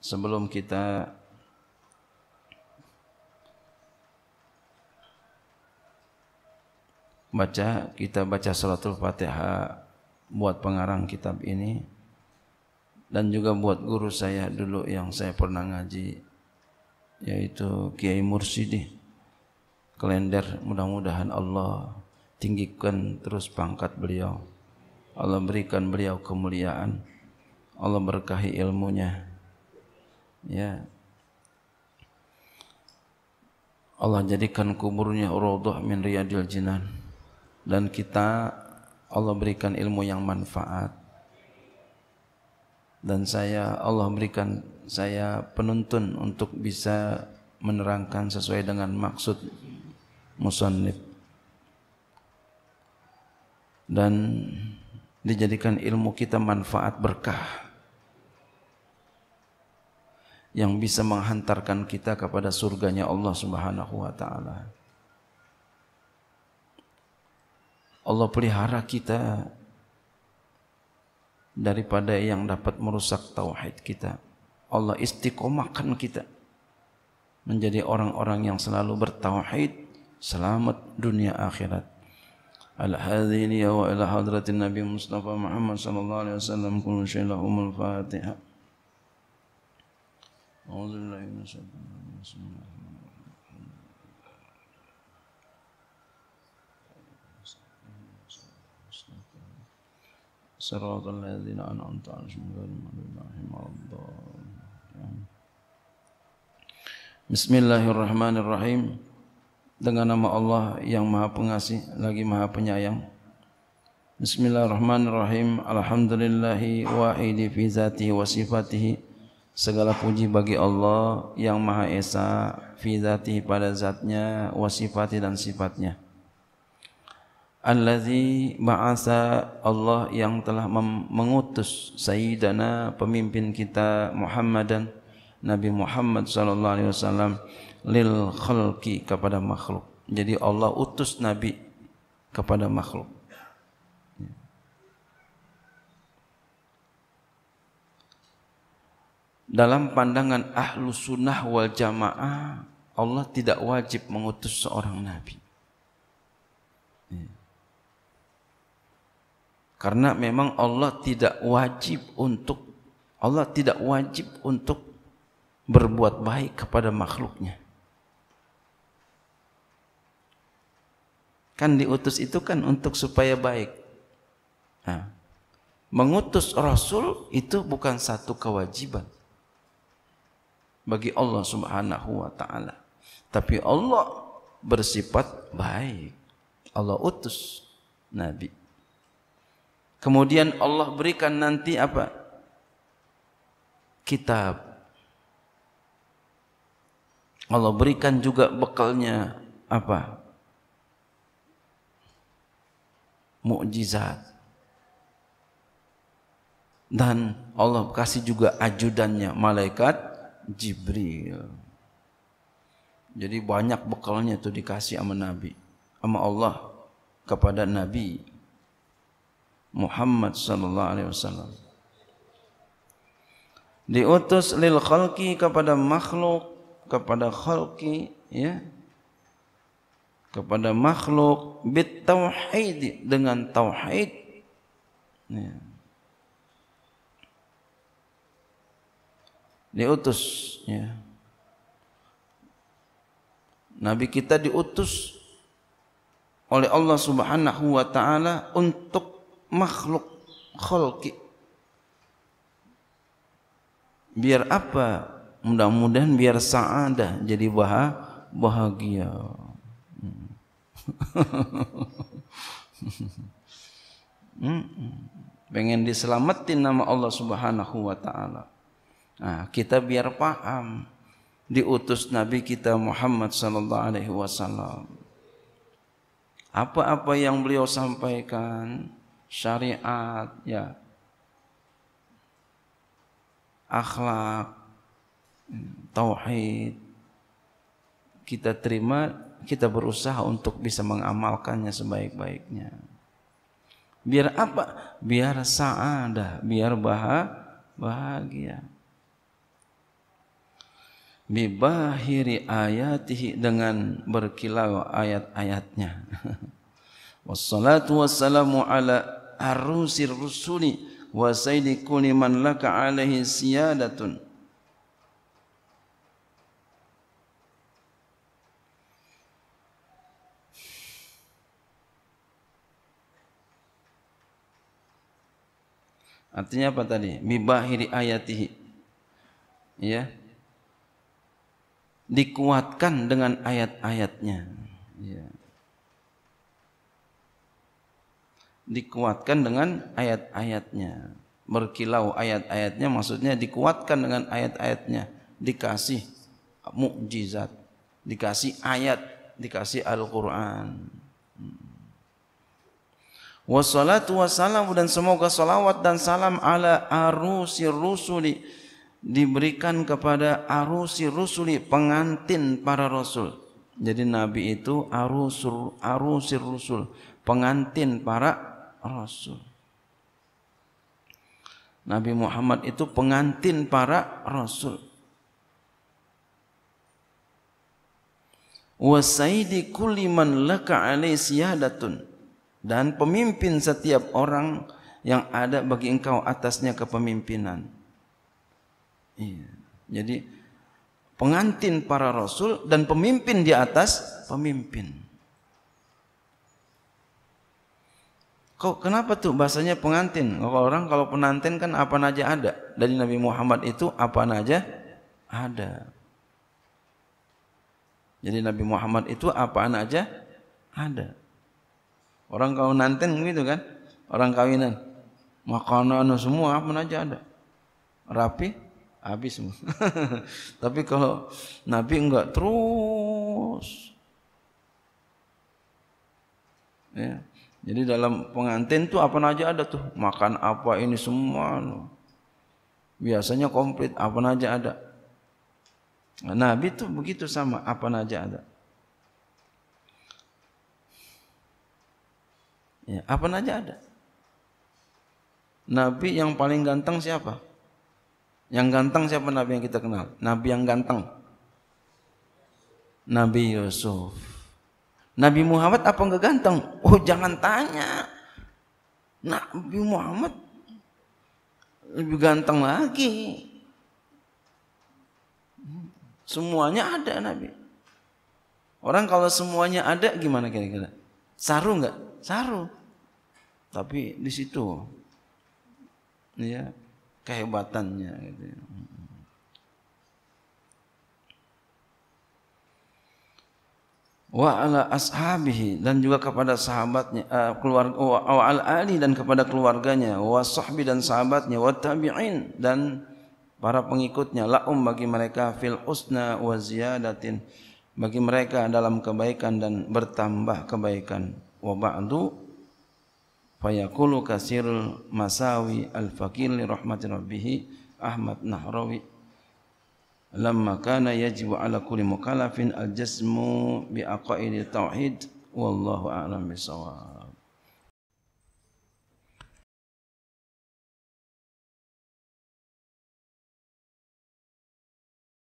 sebelum kita baca kita baca salatul fatihah buat pengarang kitab ini dan juga buat guru saya dulu yang saya pernah ngaji yaitu Kiai Mursidi kalender mudah-mudahan Allah tinggikan terus pangkat beliau Allah berikan beliau kemuliaan Allah berkahi ilmunya ya Allah jadikan kuburnya rawdah min riyadil jinan dan kita Allah berikan ilmu yang manfaat dan saya Allah berikan saya penuntun untuk bisa menerangkan sesuai dengan maksud musannif dan dijadikan ilmu kita manfaat berkah yang bisa menghantarkan kita kepada surganya Allah Subhanahu wa taala. Allah pelihara kita daripada yang dapat merusak tauhid kita. Allah istiqomahkan kita menjadi orang-orang yang selalu bertauhid, selamat dunia akhirat. Al hadhihi wa ila hadratin Nabi Mustafa Muhammad sallallahu alaihi wasallam kullu shay'in lahumul Fatihah. أعوذ بالله من الشيطان الرجيم بسم الله الرحمن dengan nama Allah yang Maha Pengasih lagi Maha Penyayang. Bismillahirrahmanirrahim. Alhamdulillahi wahidi fi zatihi wa sifatihi. Segala puji bagi Allah yang Maha Esa fi pada zatnya wa sifati dan sifatnya. Allazi ba'asa Allah yang telah mengutus sayyidana pemimpin kita Muhammadan Nabi Muhammad sallallahu alaihi wasallam lil khalqi kepada makhluk. Jadi Allah utus nabi kepada makhluk. dalam pandangan ahlu sunnah wal jamaah Allah tidak wajib mengutus seorang nabi ya. karena memang Allah tidak wajib untuk Allah tidak wajib untuk berbuat baik kepada makhluknya kan diutus itu kan untuk supaya baik nah, mengutus rasul itu bukan satu kewajiban bagi Allah Subhanahu wa taala. Tapi Allah bersifat baik. Allah utus nabi. Kemudian Allah berikan nanti apa? Kitab. Allah berikan juga bekalnya apa? Mukjizat. Dan Allah kasih juga ajudannya malaikat Jibril. Jadi banyak bekalnya itu dikasih sama Nabi, sama Allah kepada Nabi Muhammad sallallahu alaihi wasallam. Diutus lil khalqi kepada makhluk, kepada khalqi ya. Kepada makhluk bit tauhid dengan tauhid. Ya. diutus ya. Nabi kita diutus oleh Allah Subhanahu wa taala untuk makhluk khalqi. Biar apa? Mudah-mudahan biar saadah jadi bahagia. Hmm. hmm. Pengen diselamatin nama Allah Subhanahu wa taala. Nah, kita biar paham diutus Nabi kita Muhammad sallallahu alaihi wasallam. Apa-apa yang beliau sampaikan syariat ya akhlak tauhid kita terima kita berusaha untuk bisa mengamalkannya sebaik-baiknya biar apa biar saada biar bahagia bibahiri ayatihi dengan berkilau ayat-ayatnya. Wassalatu wassalamu ala arusir rusuli wa sayyidi kulli man laka alaihi siyadatun. Artinya apa tadi? Bibahiri ayatihi. Ya. Yeah. dikuatkan dengan ayat-ayatnya ya. dikuatkan dengan ayat-ayatnya berkilau ayat-ayatnya maksudnya dikuatkan dengan ayat-ayatnya dikasih mukjizat dikasih ayat dikasih Al-Qur'an wassalatu wassalamu dan semoga salawat dan salam ala arusir rusuli diberikan kepada arusi rusuli pengantin para rasul. Jadi nabi itu arusul arusir rusul, pengantin para rasul. Nabi Muhammad itu pengantin para rasul. Wasaidi kulli laka siyadatun dan pemimpin setiap orang yang ada bagi engkau atasnya kepemimpinan. Iya. Jadi pengantin para rasul dan pemimpin di atas pemimpin. Kok kenapa tuh bahasanya pengantin? Kalau orang kalau penantin kan apa aja ada. Dari Nabi Muhammad itu apa aja ada. Jadi Nabi Muhammad itu apaan aja ada. Orang kau nantin gitu kan, orang kawinan, makanan semua apa aja ada. Rapi, habis. Tapi kalau Nabi enggak terus. Ya. Jadi dalam pengantin tuh apa aja ada tuh, makan apa ini semua. Biasanya komplit apa aja ada. Nah, Nabi tuh begitu sama apa aja ada. Ya, apa aja ada. Nabi yang paling ganteng siapa? Yang ganteng siapa nabi yang kita kenal? Nabi yang ganteng. Nabi Yusuf. Nabi Muhammad apa enggak ganteng? Oh, jangan tanya. Nabi Muhammad lebih ganteng lagi. Semuanya ada Nabi. Orang kalau semuanya ada gimana kira-kira? Saru nggak? Saru. Tapi di situ, ya kehebatannya gitu. Ya. Wa ala ashabihi dan juga kepada sahabatnya uh, eh, keluarga wa ala ali dan kepada keluarganya wa sahbi dan sahabatnya wa tabi'in dan para pengikutnya laum bagi mereka fil usna wa ziyadatin bagi mereka dalam kebaikan dan bertambah kebaikan wa ba'du Fayaqulu kasirul masawi al-fakir li rahmati rabbih Ahmad Nahrawi Lamma kana yajibu ala kulli mukallafin al-jasmu bi aqaidi tauhid wallahu a'lam bisawab